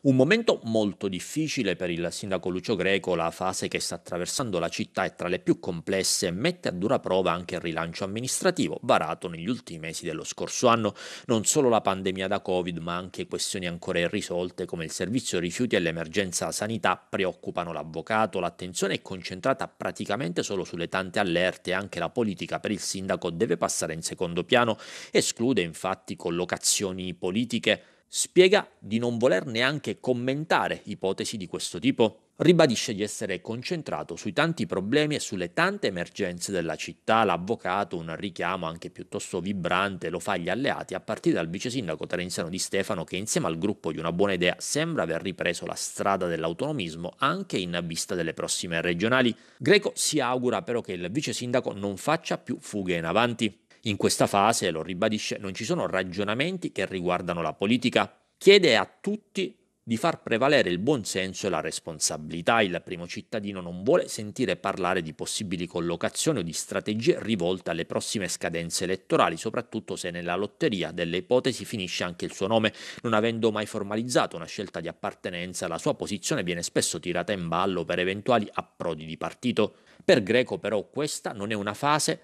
Un momento molto difficile per il sindaco Lucio Greco, la fase che sta attraversando la città è tra le più complesse e mette a dura prova anche il rilancio amministrativo varato negli ultimi mesi dello scorso anno. Non solo la pandemia da Covid, ma anche questioni ancora irrisolte come il servizio rifiuti e l'emergenza sanità preoccupano l'avvocato. L'attenzione è concentrata praticamente solo sulle tante allerte e anche la politica per il sindaco deve passare in secondo piano, esclude infatti collocazioni politiche Spiega di non voler neanche commentare ipotesi di questo tipo ribadisce di essere concentrato sui tanti problemi e sulle tante emergenze della città. L'avvocato, un richiamo anche piuttosto vibrante, lo fa agli alleati a partire dal vice sindaco Terenziano Di Stefano che insieme al gruppo di Una Buona Idea sembra aver ripreso la strada dell'autonomismo anche in vista delle prossime regionali. Greco si augura però che il vice sindaco non faccia più fughe in avanti. In questa fase, lo ribadisce, non ci sono ragionamenti che riguardano la politica. Chiede a tutti di far prevalere il buonsenso e la responsabilità. Il primo cittadino non vuole sentire parlare di possibili collocazioni o di strategie rivolte alle prossime scadenze elettorali, soprattutto se nella lotteria delle ipotesi finisce anche il suo nome. Non avendo mai formalizzato una scelta di appartenenza, la sua posizione viene spesso tirata in ballo per eventuali approdi di partito. Per Greco però questa non è una fase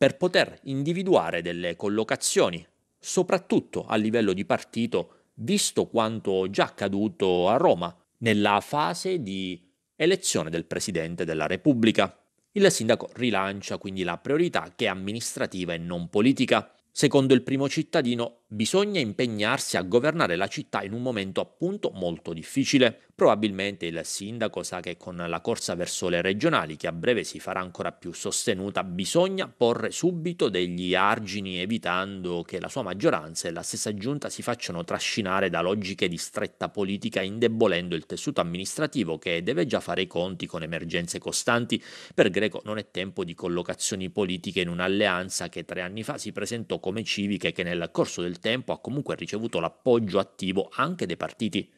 per poter individuare delle collocazioni, soprattutto a livello di partito, visto quanto già accaduto a Roma nella fase di elezione del Presidente della Repubblica. Il sindaco rilancia quindi la priorità che è amministrativa e non politica. Secondo il primo cittadino, Bisogna impegnarsi a governare la città in un momento appunto molto difficile. Probabilmente il sindaco sa che con la corsa verso le regionali, che a breve si farà ancora più sostenuta, bisogna porre subito degli argini evitando che la sua maggioranza e la stessa giunta si facciano trascinare da logiche di stretta politica indebolendo il tessuto amministrativo che deve già fare i conti con emergenze costanti. Per Greco non è tempo di collocazioni politiche in un'alleanza che tre anni fa si presentò come civiche che nel corso del tempo ha comunque ricevuto l'appoggio attivo anche dei partiti